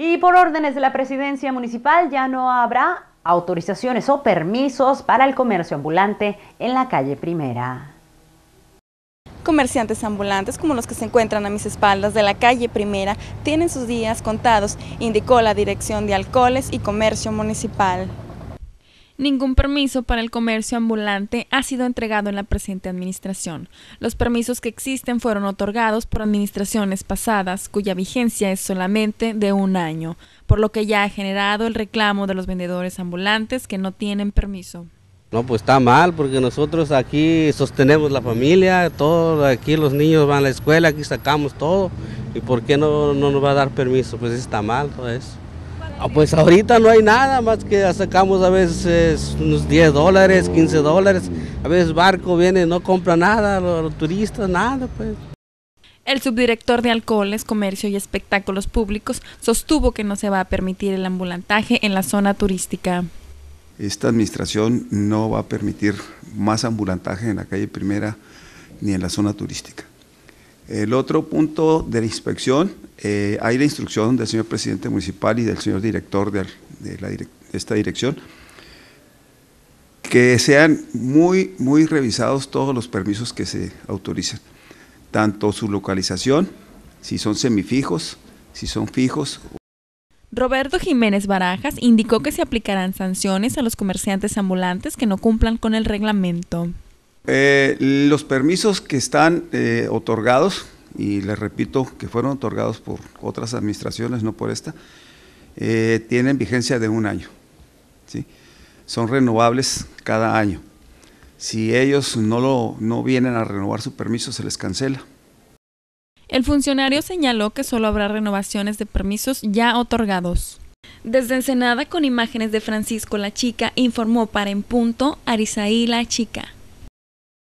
Y por órdenes de la presidencia municipal ya no habrá autorizaciones o permisos para el comercio ambulante en la calle Primera comerciantes ambulantes como los que se encuentran a mis espaldas de la calle Primera tienen sus días contados, indicó la Dirección de Alcoholes y Comercio Municipal. Ningún permiso para el comercio ambulante ha sido entregado en la presente administración. Los permisos que existen fueron otorgados por administraciones pasadas, cuya vigencia es solamente de un año, por lo que ya ha generado el reclamo de los vendedores ambulantes que no tienen permiso. No, pues está mal, porque nosotros aquí sostenemos la familia, todo, aquí los niños van a la escuela, aquí sacamos todo, y ¿por qué no, no nos va a dar permiso? Pues está mal todo eso. Ah, pues ahorita no hay nada más que sacamos a veces unos 10 dólares, 15 dólares. A veces barco viene, no compra nada, los, turistas, nada pues. El subdirector de Alcoholes, Comercio y Espectáculos Públicos sostuvo que no se va a permitir el ambulantaje en la zona turística. Esta administración no va a permitir más ambulantaje en la calle primera ni en la zona turística. El otro punto de la inspección eh, hay la instrucción del señor presidente municipal y del señor director de, esta dirección que sean muy, muy revisados todos los permisos que se autorizan, tanto su localización, si son semifijos, si son fijos. Roberto Jiménez Barajas indicó que se aplicarán sanciones a los comerciantes ambulantes que no cumplan con el reglamento. Eh, los permisos que están eh, otorgados y les repito que fueron otorgados por otras administraciones, no por esta, eh, tienen vigencia de un año. ¿sí? Son renovables cada año. Si ellos no, lo, no vienen a renovar su permiso, se les cancela. El funcionario señaló que solo habrá renovaciones de permisos ya otorgados. Desde Ensenada, con imágenes de Francisco La Chica, informó para En Punto Arisaí La Chica.